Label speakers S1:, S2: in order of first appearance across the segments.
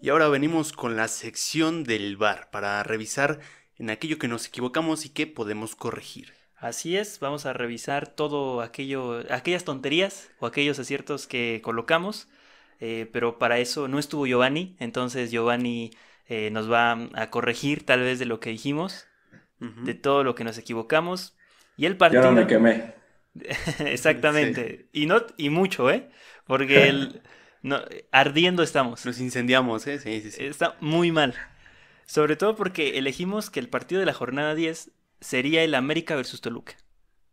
S1: Y ahora venimos con la sección del bar para revisar en aquello que nos equivocamos y que podemos corregir.
S2: Así es, vamos a revisar todo aquello, aquellas tonterías o aquellos aciertos que colocamos, eh, pero para eso no estuvo Giovanni, entonces Giovanni eh, nos va a corregir tal vez de lo que dijimos, de todo lo que nos equivocamos y el partido. Yo no me quemé. Exactamente, y no y mucho, ¿eh? Porque el no, ardiendo estamos. Nos incendiamos, ¿eh? Está muy mal. Sobre todo porque elegimos que el partido de la jornada 10 sería el América versus Toluca.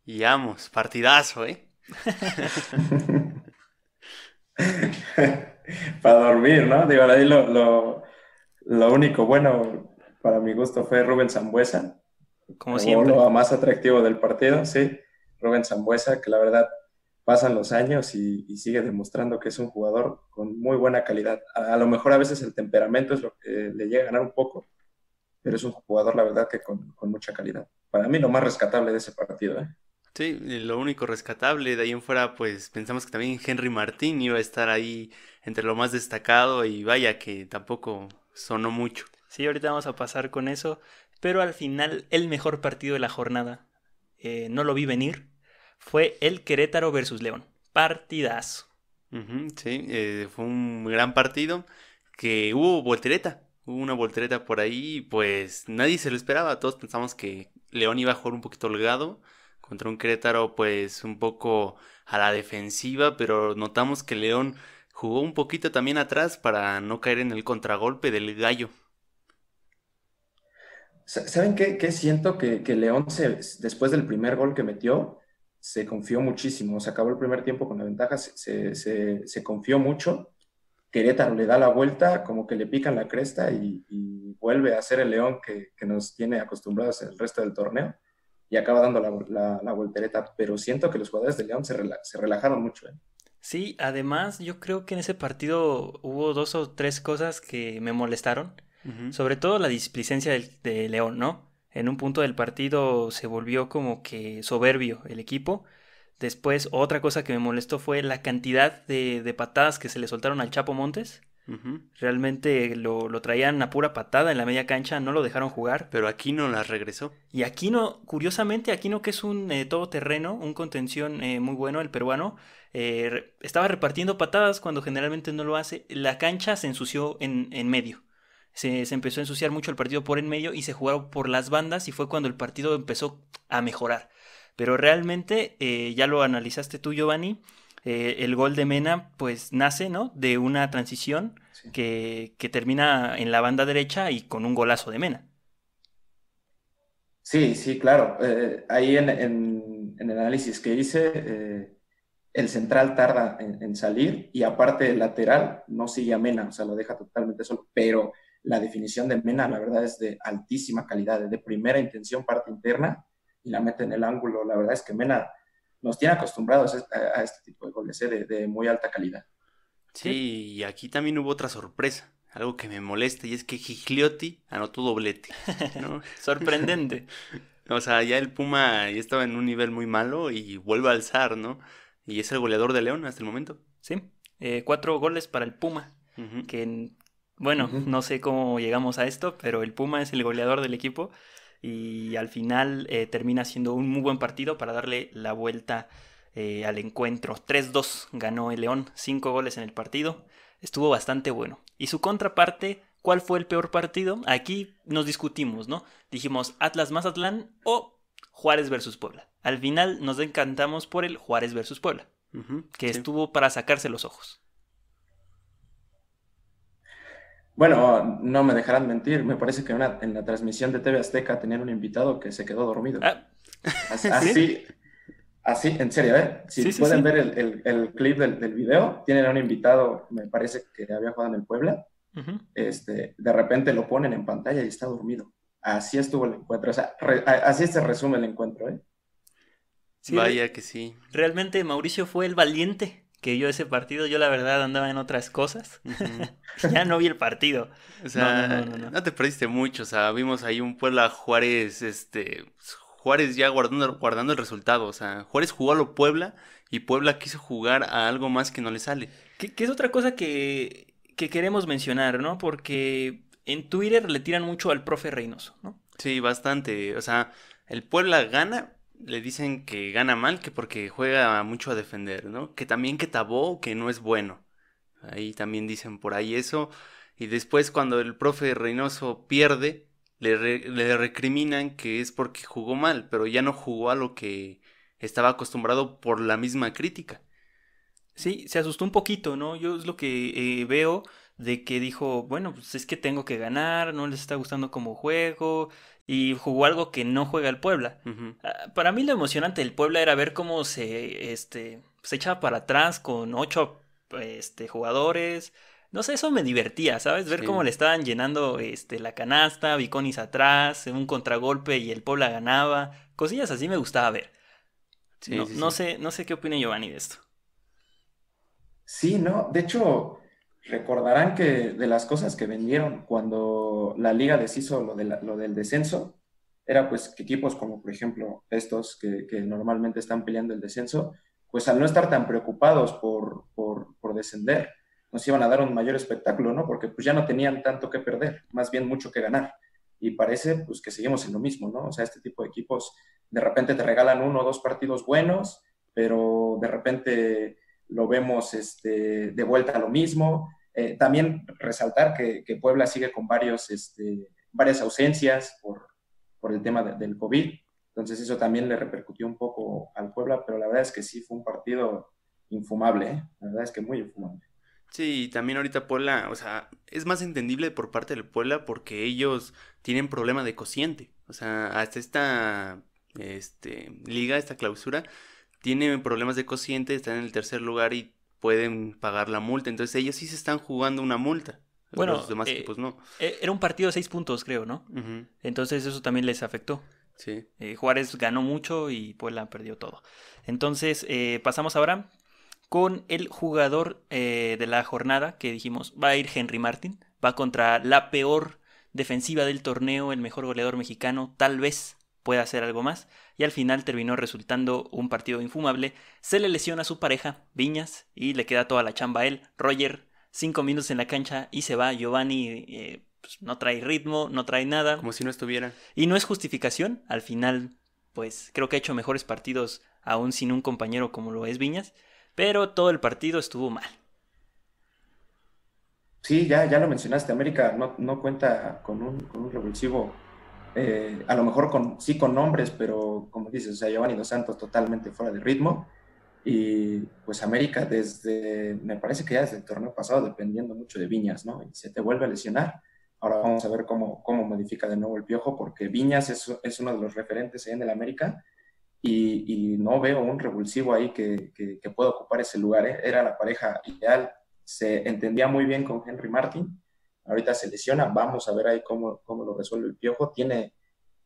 S2: Y vamos, partidazo, ¿eh?
S3: para dormir, ¿no? Digo, ahí lo, único bueno para mi gusto fue Rubén Zambuesa. Como siempre. Lo más atractivo del partido, sí. Rubén Zambuesa, que la verdad pasan los años y, sigue demostrando que es un jugador con muy buena calidad. A, lo mejor a veces el temperamento es lo que le llega a ganar un poco, pero es un jugador, la verdad, que con, mucha calidad. Para mí lo más rescatable de ese partido. ¿eh?
S1: Sí, lo único rescatable de ahí en fuera, pues pensamos que también Henry Martín iba a estar ahí entre lo más destacado
S2: y vaya que tampoco sonó mucho. Sí, ahorita vamos a pasar con eso, pero al final el mejor partido de la jornada. Eh, no lo vi venir, fue el Querétaro versus León. Partidazo.
S1: sí, eh, fue un gran partido que hubo voltereta. Hubo una voltereta por ahí, pues nadie se lo esperaba. Todos pensamos que León iba a jugar un poquito holgado contra un Querétaro, pues un poco a la defensiva, pero notamos que León jugó un poquito también atrás para no caer en el contragolpe del gallo.
S3: ¿Saben qué, siento? Que, que León, se, después del primer gol que metió, se confió muchísimo. Se acabó el primer tiempo con la ventaja, se, se, confió mucho. Querétaro le da la vuelta, como que le pican la cresta y, vuelve a ser el león que, nos tiene acostumbrados el resto del torneo y acaba dando la, voltereta. Pero siento que los jugadores de León se, relajaron mucho. ¿eh?
S2: Sí, además yo creo que en ese partido hubo dos o tres cosas que me molestaron. Sobre todo la displicencia de León, ¿no? En un punto del partido se volvió como que soberbio el equipo. Después, otra cosa que me molestó fue la cantidad de, patadas que se le soltaron al Chapo Montes. Realmente lo, lo, traían a pura patada en la media cancha, no lo dejaron jugar. Pero Aquino las regresó. Y Aquino, curiosamente, Aquino que es un todo eh, todoterreno, un contención eh, muy bueno, el peruano, eh, estaba repartiendo patadas cuando generalmente no lo hace. La cancha se ensució en, en medio se, empezó a ensuciar mucho el partido por en medio y se jugaron por las bandas y fue cuando el partido empezó a mejorar. Pero realmente, eh, ya lo analizaste tú, Giovanni, eh, el gol de Mena pues nace, ¿no? De una transición que, termina en la banda derecha y con un golazo de Mena.
S3: Sí, sí, claro. Eh, ahí en, el análisis que hice el central tarda en, en, salir y aparte el lateral no sigue a Mena, o sea, lo deja totalmente solo. Pero la definición de Mena, la verdad, es de altísima calidad, de primera intención, parte interna, y la mete en el ángulo. La verdad es que Mena nos tiene acostumbrados a, este, este tipo de goles ¿eh? de, muy alta calidad.
S1: Sí, y aquí también hubo otra sorpresa, algo que me molesta, y es que Gigliotti anotó doblete. Sorprendente. o sea, ya el Puma ya estaba en un nivel muy malo y vuelve a alzar, ¿no?
S2: Y es el goleador de León hasta el momento. Sí, eh, cuatro goles para el Puma, que en bueno, no sé cómo llegamos a esto, pero el Puma es el goleador del equipo y al final eh, termina siendo un muy buen partido para darle la vuelta eh, al encuentro. 3-2 ganó el León, 5 goles en el partido, estuvo bastante bueno. Y su contraparte, ¿cuál fue el peor partido? Aquí nos discutimos, ¿no? Dijimos Atlas más Atlán o Juárez versus Puebla. Al final nos encantamos por el Juárez versus Puebla, que estuvo para sacarse los ojos.
S3: Bueno, no me dejarán mentir, me parece que en la transmisión de TV Azteca tenían un invitado que se quedó dormido. Ah. Así, así, en serio, ¿eh? Si pueden ver el, clip del, video, tienen a un invitado, me parece que había jugado en el Puebla, este, de repente lo ponen en pantalla y está dormido. Así estuvo el encuentro, o sea, así se resume el encuentro, ¿eh? Vaya que
S2: sí. Realmente Mauricio fue el valiente que yo ese partido, yo la verdad andaba en otras cosas. ya no vi el partido.
S1: O sea, no, te perdiste mucho. O sea, vimos ahí un Puebla Juárez, este. Juárez ya guardando, guardando el resultado. O sea, Juárez jugó a lo Puebla
S2: y Puebla quiso jugar a algo más que no le sale. Que, es otra cosa que, que queremos mencionar, ¿no? Porque en Twitter le tiran mucho al profe Reynoso, ¿no? Sí, bastante.
S1: O sea, el Puebla gana, le dicen que gana mal, que porque juega mucho a defender, ¿no? Que también que tabó, que no es bueno. Ahí también dicen por ahí eso. Y después cuando el profe Reynoso pierde, le, recriminan que es porque jugó mal, pero ya no jugó a lo que estaba acostumbrado por la misma
S2: crítica. Sí, se asustó un poquito, ¿no? Yo es lo que eh, veo de que dijo, bueno, pues es que tengo que ganar, no les está gustando como juego, y jugó algo que no juega el Puebla. Ah, para mí lo emocionante del Puebla era ver cómo se, este, se echaba para atrás con ocho este, jugadores. No sé, eso me divertía, ¿sabes? Ver cómo le estaban llenando este, la canasta, Viconis atrás, un contragolpe y el Puebla ganaba. Cosillas así me gustaba ver. no, no sé, no sé qué opina Giovanni de esto.
S3: Sí, no, de hecho, Recordarán que de las cosas que vendieron cuando la liga deshizo lo, del descenso, era pues que equipos como por ejemplo estos que, normalmente están peleando el descenso, pues al no estar tan preocupados por, por, descender, nos iban a dar un mayor espectáculo, ¿no? Porque pues ya no tenían tanto que perder, más bien mucho que ganar. Y parece pues que seguimos en lo mismo, ¿no? O sea, este tipo de equipos de repente te regalan uno o dos partidos buenos, pero de repente lo vemos este, de vuelta a lo mismo, eh, también resaltar que, Puebla sigue con varios, este, varias ausencias por, el tema del COVID, entonces eso también le repercutió un poco al Puebla, pero la verdad es que sí fue un partido infumable, ¿eh? la verdad es que muy infumable.
S1: Sí, y también ahorita Puebla, o sea, es más entendible por parte del Puebla porque ellos tienen problema de cociente, o sea, hasta esta este, liga, esta clausura, tienen problemas de cociente, están en el tercer lugar y pueden pagar la multa. Entonces ellos sí se están jugando una multa. Bueno, los demás eh, equipos no.
S2: Eh, era un partido de seis puntos, creo, ¿no? Entonces eso también les afectó. Sí. Eh, Juárez ganó mucho y Puebla perdió todo. Entonces pasamos ahora con el jugador de la jornada que dijimos va a ir Henry Martin, va contra la peor defensiva del torneo, el mejor goleador mexicano, tal vez Puede hacer algo más, y al final terminó resultando un partido infumable. Se le lesiona a su pareja, Viñas, y le queda toda la chamba a él, Roger, cinco minutos en la cancha y se va, Giovanni eh, pues, no trae ritmo, no trae nada. Como si no estuviera. Y no es justificación, al final, pues creo que ha hecho mejores partidos aún sin un compañero como lo es Viñas, pero todo el partido estuvo mal.
S3: Sí, ya, ya lo mencionaste, América no, cuenta con un, con un revulsivo eh, a lo mejor con, sí con nombres, pero como dices, o sea, Giovanni Dos Santos totalmente fuera de ritmo. Y pues América desde, me parece que ya desde el torneo pasado, dependiendo mucho de Viñas, ¿no? Y se te vuelve a lesionar. Ahora vamos a ver cómo, cómo modifica de nuevo el piojo, porque Viñas es, uno de los referentes ahí en el América y, no veo un revulsivo ahí que, que, pueda ocupar ese lugar. ¿eh? Era la pareja ideal, se entendía muy bien con Henry Martin ahorita se lesiona, vamos a ver ahí cómo, cómo lo resuelve el Piojo, tiene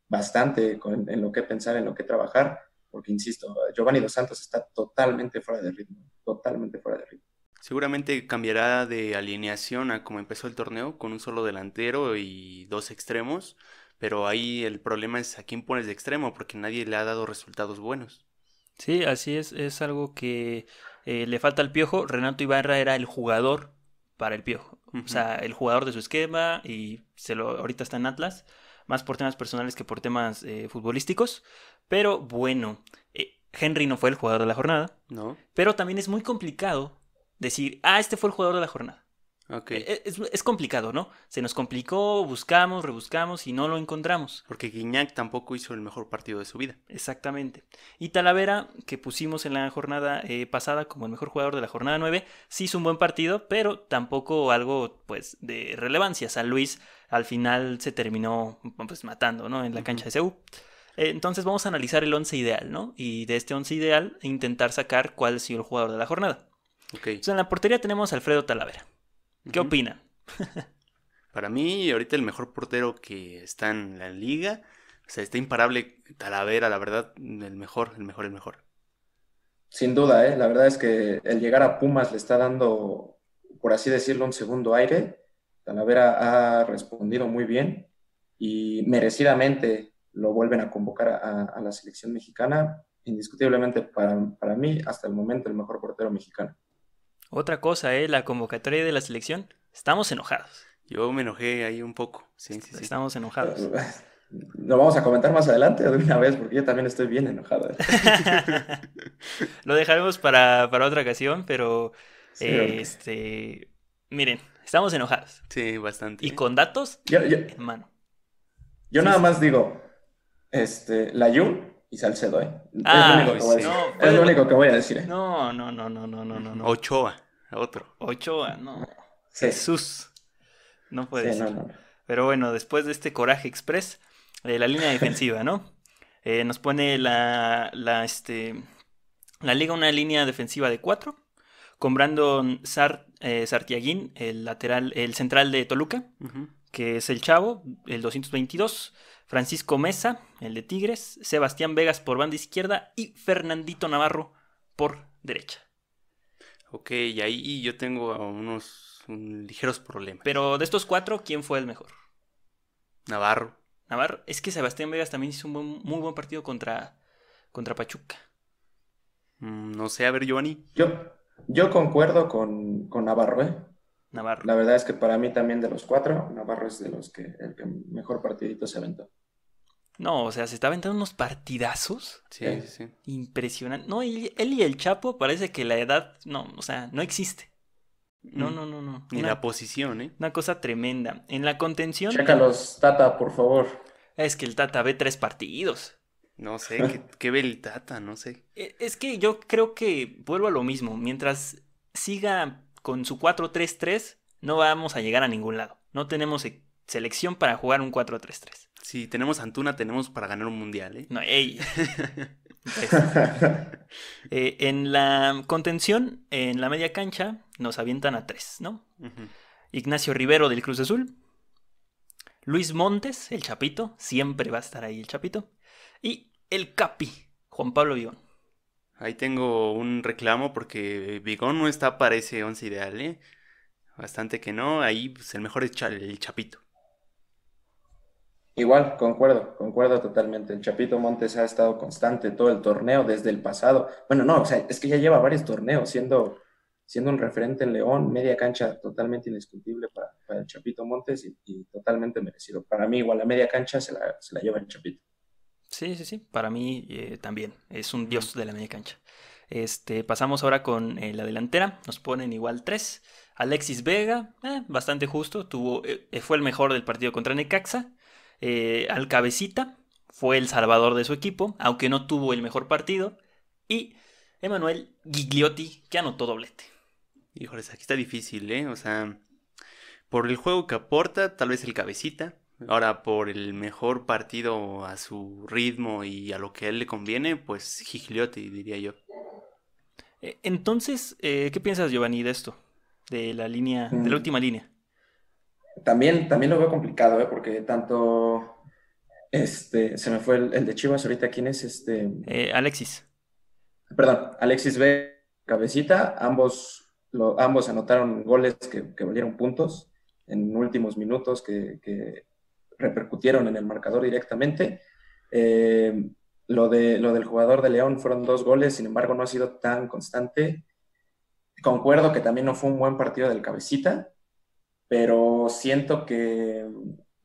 S3: bastante en lo que pensar, en lo que trabajar, porque insisto, Giovanni Dos Santos está totalmente fuera de ritmo, totalmente fuera de ritmo.
S1: Seguramente cambiará de alineación a como empezó el torneo, con un solo delantero y dos extremos, pero ahí el problema es a quién pones de extremo, porque nadie le ha dado resultados buenos.
S2: Sí, así es, es algo que eh, le falta al Piojo. Renato Ibarra era el jugador para el Piojo. O sea, el jugador de su esquema y se lo, ahorita está en Atlas, más por temas personales que por temas eh, futbolísticos. Pero bueno, eh, Henry no fue el jugador de la jornada. No. Pero también es muy complicado decir, ah, este fue el jugador de la jornada. E, e, es, complicado, ¿no? Se nos complicó, buscamos, rebuscamos y no lo encontramos. Porque Guiñac tampoco hizo el mejor partido de su vida. Exactamente. Y Talavera, que pusimos en la jornada eh, pasada como el mejor jugador de la jornada 9, sí hizo un buen partido, pero tampoco algo pues de relevancia. San Luis al final se terminó pues matando, ¿no? En la cancha de Seúl. Eh, entonces vamos a analizar el 11 ideal, ¿no? Y de este 11 ideal intentar sacar cuál ha sido el jugador de la jornada. Okay. en la portería tenemos a Alfredo Talavera. ¿Qué opina?
S1: Para mí, ahorita el mejor portero que está en la liga, o sea, está imparable Talavera, la verdad, el mejor, el mejor, el mejor.
S3: Sin duda, ¿eh? la verdad es que el llegar a Pumas le está dando, por así decirlo, un segundo aire. Talavera ha respondido muy bien y merecidamente lo vuelven a convocar a, la selección mexicana. Indiscutiblemente para, para mí, hasta el momento, el mejor portero mexicano.
S2: Otra cosa, ¿eh? La convocatoria de la selección. Estamos enojados. Yo me enojé ahí un poco. Sí, sí, Estamos enojados.
S3: Lo vamos a comentar más adelante de una vez, porque yo también estoy bien enojado. Eh.
S2: Lo dejaremos para, otra ocasión, pero eh, este miren, estamos enojados. Sí, bastante. Y con datos, en mano
S3: Yo nada más digo, este, la Jun y Salcedo, ¿eh? es, lo único que voy a decir. ¿eh?
S1: No,
S2: no, no, no, no, no, no.
S1: Ochoa, otro.
S2: Ochoa, no.
S1: Jesús.
S2: No puede ser. Pero bueno, después de este coraje express, eh, la línea defensiva, ¿no? Eh, nos pone la, la, este, la liga una línea defensiva de cuatro, con Brandon eh, Sartiaguín, el lateral, el central de Toluca, que es el chavo, el 222. Francisco Mesa, el de Tigres, Sebastián Vegas por banda izquierda y Fernandito Navarro por derecha. Ok, y ahí yo tengo unos ligeros problemas. Pero de estos cuatro, ¿quién fue el mejor? Navarro. Navarro, es que Sebastián Vegas también hizo un muy buen partido contra, contra Pachuca.
S3: Mm, no sé, a ver, Giovanni. Yo, yo concuerdo con, con Navarro, ¿eh? Navarro. La verdad es que para mí también de los cuatro, Navarro es de los que el que mejor partidito se aventó.
S2: No, o sea, se está aventando unos partidazos. Sí, eh. sí, sí. Impresionante. No, él, y el Chapo parece que la edad, no, o sea, no existe. No, mm. no, no, no. Ni la posición, ¿eh? Una cosa tremenda. En la contención. Chécalos,
S3: Tata, por favor.
S2: Es que el Tata ve tres partidos. No sé, qué, qué ve el Tata, no sé. E, es que yo creo que vuelvo a lo mismo. Mientras siga con su 4-3-3 no vamos a llegar a ningún lado. No tenemos e-, selección para jugar un 4-3-3. Si tenemos Antuna, tenemos para ganar un mundial, ¿eh? No, ey. Pues, eh, en la contención, en la media cancha, nos avientan a tres, ¿no? Ignacio Rivero del Cruz Azul. Luis Montes, el Chapito, siempre va a estar ahí el Chapito. Y el Capi, Juan Pablo Vivón. Ahí tengo un reclamo
S1: porque Bigón no está para ese once ideal, ¿eh? Bastante que no. Ahí pues, el mejor es el Chapito.
S3: Igual, concuerdo, concuerdo totalmente. El Chapito Montes ha estado constante todo el torneo desde el pasado. Bueno, no, o sea, es que ya lleva varios torneos siendo, siendo un referente en León, media cancha totalmente indiscutible para, el Chapito Montes y, totalmente merecido. Para mí, igual, la media cancha se la lleva el Chapito.
S2: Sí, sí, sí. Para mí eh, también. Es un dios de la media cancha. Este, pasamos ahora con eh, la delantera. Nos ponen igual tres Alexis Vega, eh, bastante justo. Tuvo, fue el mejor del partido contra Necaxa. al cabecita, fue el salvador de su equipo, aunque no tuvo el mejor partido. Y Emanuel Gigliotti, que anotó doblete. Híjoles, aquí está difícil, ¿eh? O sea, por el
S1: juego que aporta, tal vez el cabecita. Ahora, por el mejor partido a su ritmo y a lo que a él le conviene, pues Gigliotti, diría yo.
S2: Eh, entonces, eh, ¿qué piensas, Giovanni, de esto? De la línea, de la mm. última línea.
S3: También, también lo veo complicado, ¿eh? porque tanto este, se me fue el, de Chivas ahorita, ¿quién es? Este.
S2: Eh, Alexis.
S3: Perdón, Alexis ve Cabecita, ambos, lo, ambos anotaron goles que, que valieron puntos en últimos minutos que repercutieron en el marcador directamente. Eh, lo, de, lo del jugador de León fueron dos goles, sin embargo no ha sido tan constante. Concuerdo que también no fue un buen partido del cabecita, pero siento que,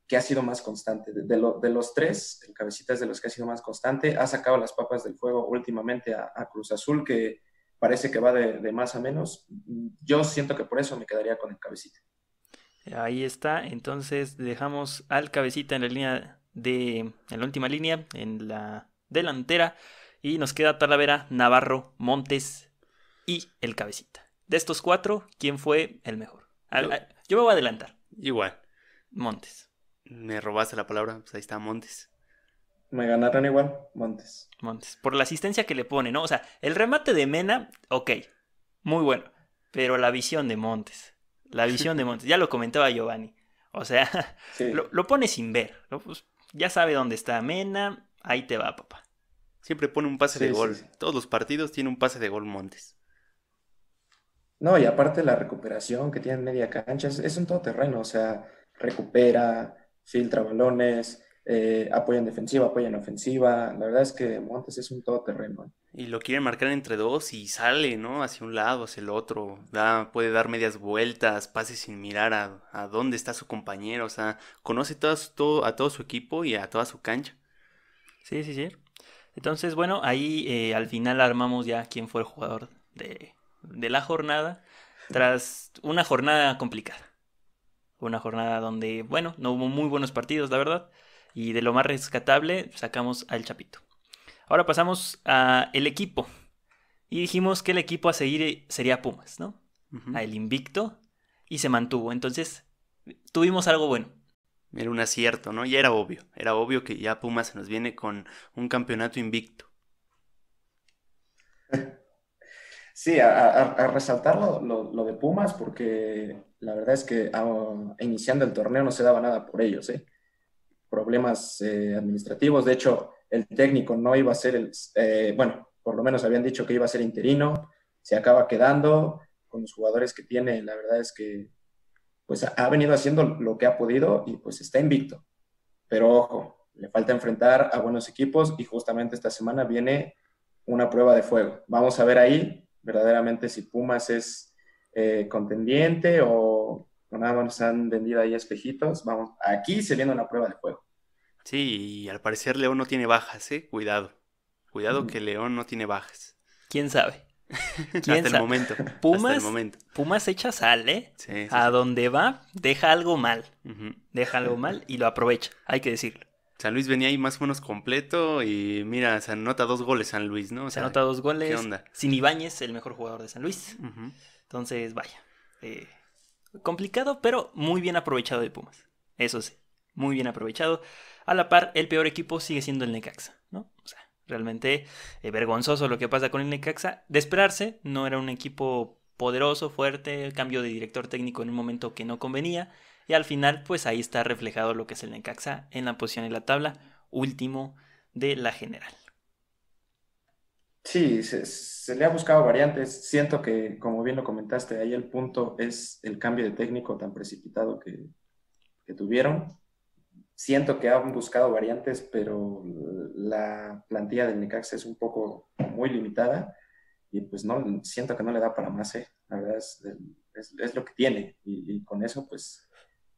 S3: que ha sido más constante. De, lo, de, los tres, el cabecita es de los que ha sido más constante. Ha sacado las papas del fuego últimamente a, Cruz Azul, que parece que va de más a menos. Yo siento que por eso me quedaría con el cabecita. Ahí
S2: está. Entonces dejamos al cabecita en la línea de. la última línea, en la delantera. Y nos queda Talavera, Navarro, Montes y el cabecita. De estos cuatro, ¿quién fue el mejor? yo, me voy a adelantar. Igual. Montes. Me robaste la palabra, pues ahí está Montes.
S3: Me ganaron igual, Montes. Montes.
S2: Por la asistencia que le pone, ¿no? O sea, el remate de Mena, ok, muy bueno. Pero la visión de Montes. La visión de Montes. Ya lo comentaba Giovanni. O sea, lo, lo, pone sin ver. Pues, ya sabe dónde está Mena. Ahí te va, papá. Siempre pone un pase
S1: de gol. Todos los partidos tiene un pase de gol Montes.
S3: No, y aparte la recuperación que tiene en media cancha es, es un todoterreno. O sea, recupera, filtra balones, eh, apoya defensiva, apoyan ofensiva. La verdad es que Montes es un todoterreno. ¿eh?
S1: Y lo quieren marcar entre dos y sale, ¿no? Hacia un lado, hacia el otro. Da, puede dar medias vueltas, Pase sin mirar a, dónde
S2: está su compañero. O sea, conoce todo, a todo su equipo y a toda su cancha. Sí, sí, sí. Entonces, bueno, ahí eh, al final armamos ya quién fue el jugador de, de la jornada. Tras una jornada complicada. Una jornada donde, bueno, no hubo muy buenos partidos, la verdad. Y de lo más rescatable sacamos al Chapito. Ahora pasamos al equipo. Y dijimos que el equipo a seguir sería Pumas, ¿no? A el invicto. Y se mantuvo. Entonces, tuvimos algo bueno. Era un acierto, ¿no? Ya era obvio. Era obvio que ya Pumas se nos viene con
S1: un campeonato invicto.
S3: Sí, a, resaltarlo resaltar lo, de Pumas, porque la verdad es que ah, iniciando el torneo no se daba nada por ellos, ¿eh? problemas eh, administrativos. De hecho, el técnico no iba a ser el, eh, bueno, por lo menos habían dicho que iba a ser interino, se acaba quedando con los jugadores que tiene. La verdad es que pues ha venido haciendo lo que ha podido y pues está invicto. Pero ojo, le falta enfrentar a buenos equipos y justamente esta semana viene una prueba de fuego. Vamos a ver ahí verdaderamente si Pumas es eh, contendiente o nada más nos han vendido ahí espejitos. Vamos, aquí se viene una prueba de juego.
S1: Sí, y al parecer León no tiene
S2: bajas, ¿eh? Cuidado. Cuidado que León no tiene bajas. ¿Quién sabe? ¿Quién hasta, El momento, Pumas, hasta el momento. Pumas echa sal, ¿eh? Sí, a donde va, deja algo mal. Deja algo mal y lo aprovecha, hay que decirlo. San Luis venía ahí más o menos completo
S1: y mira, se anota dos goles San Luis, ¿no? se anota dos goles. ¿Qué onda? Sin Ibáñez,
S2: el mejor jugador de San Luis. Entonces, vaya. Eh, complicado, pero muy bien aprovechado de Pumas. Eso sí, muy bien aprovechado. A la par, el peor equipo sigue siendo el Necaxa, ¿no? O sea, realmente eh, vergonzoso lo que pasa con el Necaxa. De esperarse, no era un equipo poderoso, fuerte, el cambio de director técnico en un momento que no convenía. Y al final, pues ahí está reflejado lo que es el Necaxa en la posición en la tabla, último de la general.
S3: Sí, se, le ha buscado variantes. Siento que, como bien lo comentaste, ahí el punto es el cambio de técnico tan precipitado que, que tuvieron. Siento que han buscado variantes, pero la plantilla del Necaxa es un poco muy limitada y pues no, siento que no le da para más. ¿eh? La verdad es, lo que tiene y, y, con eso pues,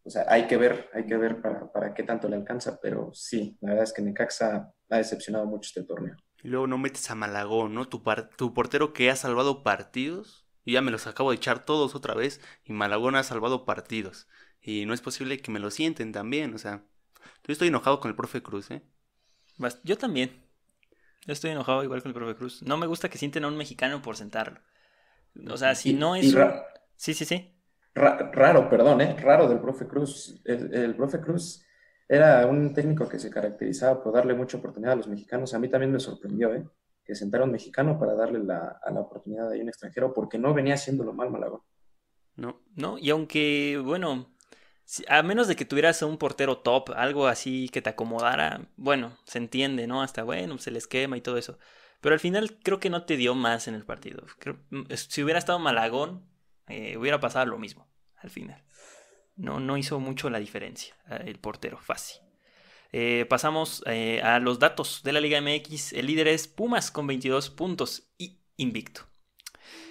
S3: o sea, hay que ver, hay que ver para, para qué tanto le alcanza, pero sí, la verdad es que Necaxa ha decepcionado mucho este torneo.
S1: Y luego no metes a Malagón, ¿no? Tu, tu portero que ha salvado partidos. Y ya me los acabo de echar todos otra vez. Y Malagón ha salvado partidos. Y no es
S2: posible que me lo sienten también. O sea, yo estoy enojado con el profe Cruz, ¿eh? Yo también. Yo estoy enojado igual con el profe Cruz. No me gusta que sienten a un mexicano por sentarlo. O sea, si no es...
S3: Sí, sí, sí. raro, perdón, ¿eh? Raro del profe Cruz. El, el profe Cruz era un técnico que se caracterizaba por darle mucha oportunidad a los mexicanos. A mí también me sorprendió, ¿eh? Que sentara un mexicano para darle la, a la oportunidad de un extranjero, porque no venía haciéndolo mal Malagón. No,
S2: no, y aunque, bueno, a menos de que tuvieras un portero top, algo así que te acomodara, bueno, se entiende, ¿no? Hasta, bueno, se les quema y todo eso. Pero al final creo que no te dio más en el partido. si hubiera estado Malagón, eh, hubiera pasado lo mismo al final. No, hizo mucho la diferencia eh, el portero, fácil. Eh, pasamos eh, a los datos de la Liga MX. El líder es Pumas con 22 puntos y invicto.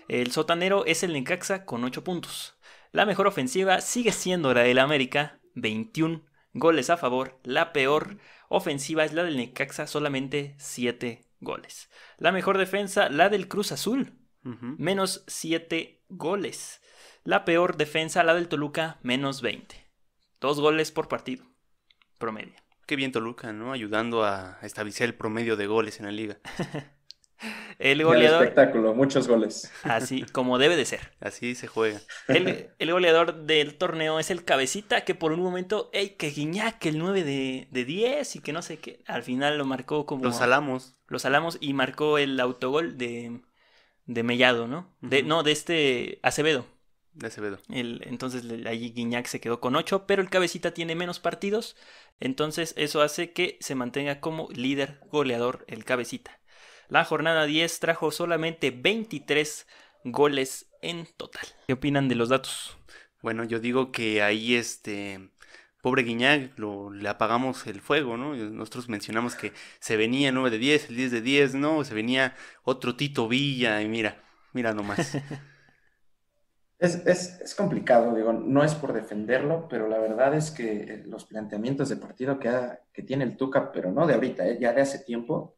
S2: El sotanero es el Necaxa con 8 puntos. La mejor ofensiva sigue siendo la del América, 21 goles a favor. La peor ofensiva es la del Necaxa, solamente 7 goles. La mejor defensa, la del Cruz Azul, menos 7 goles. La peor defensa, la del Toluca, menos 20. Dos goles por partido. Promedio. Qué bien Toluca, ¿no? Ayudando a establecer el promedio de goles en la liga. el goleador. espectáculo, muchos
S3: goles. Así,
S2: como debe de ser. Así se juega. El, goleador del torneo es el cabecita, que por un momento, ¡ey! Que guiñac, el 9 de, 10 y que no sé qué. Al final lo marcó como. los salamos. los salamos y marcó el autogol de, de Mellado, ¿no? de, no, de este Acevedo de El, entonces allí Guiñac se quedó con 8, pero el cabecita tiene menos partidos, entonces eso hace que se mantenga como líder goleador el cabecita. La jornada 10 trajo solamente 23 goles en total. ¿Qué opinan de los datos? Bueno, yo digo que ahí este
S1: pobre Guiñac lo, le apagamos el fuego, ¿no? Nosotros mencionamos que se venía 9 de 10, el 10 de 10, ¿no? Se venía otro Tito Villa y mira, mira nomás.
S3: Es, complicado, digo, no es por defenderlo, pero la verdad es que eh, los planteamientos de partido que, tiene el Tuca, pero no de ahorita, eh, ya de hace tiempo,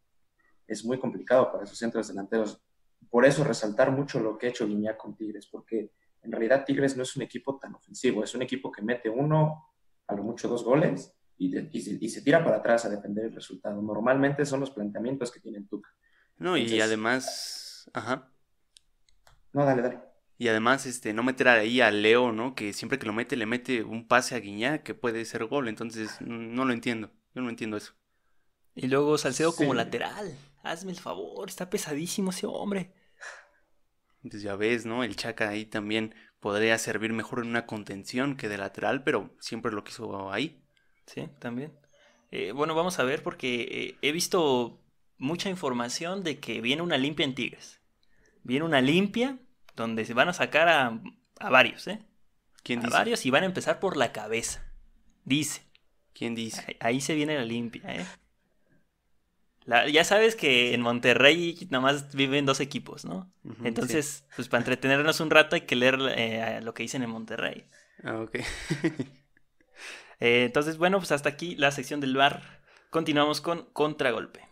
S3: es muy complicado para esos centros delanteros. Por eso resaltar mucho lo que ha hecho Guiñac con Tigres, porque en realidad Tigres no es un equipo tan ofensivo, es un equipo que mete uno, a lo mucho dos goles, y, se, tira para atrás a defender el resultado. Normalmente son los planteamientos que tiene el Tuca. No, y
S1: además, ajá. No, dale, dale. Y además, este, no meter ahí a Leo, ¿no? Que siempre que lo mete, le mete un pase a Guiñá que puede ser gol. Entonces, no lo entiendo. Yo no entiendo eso. Y luego Salcedo como lateral.
S2: Hazme el favor, está pesadísimo ese hombre.
S1: Entonces pues ya ves, ¿no? El Chaca ahí también podría servir mejor en una contención que de lateral, pero
S2: siempre lo quiso ahí. Sí, también. Eh, bueno, vamos a ver porque eh, he visto mucha información de que viene una limpia en Tigres. Viene una limpia donde se van a sacar a, varios, ¿eh? ¿Quién dice? a varios y van a empezar por la cabeza. Dice. ¿Quién dice? Ahí, se viene la limpia, ¿eh? ya sabes que en Monterrey nomás viven dos equipos, ¿no? Entonces, pues para entretenernos un rato hay que leer eh, lo que dicen en Monterrey. Ah, ok. Eh, entonces, bueno, pues hasta aquí la sección del bar. Continuamos con Contragolpe.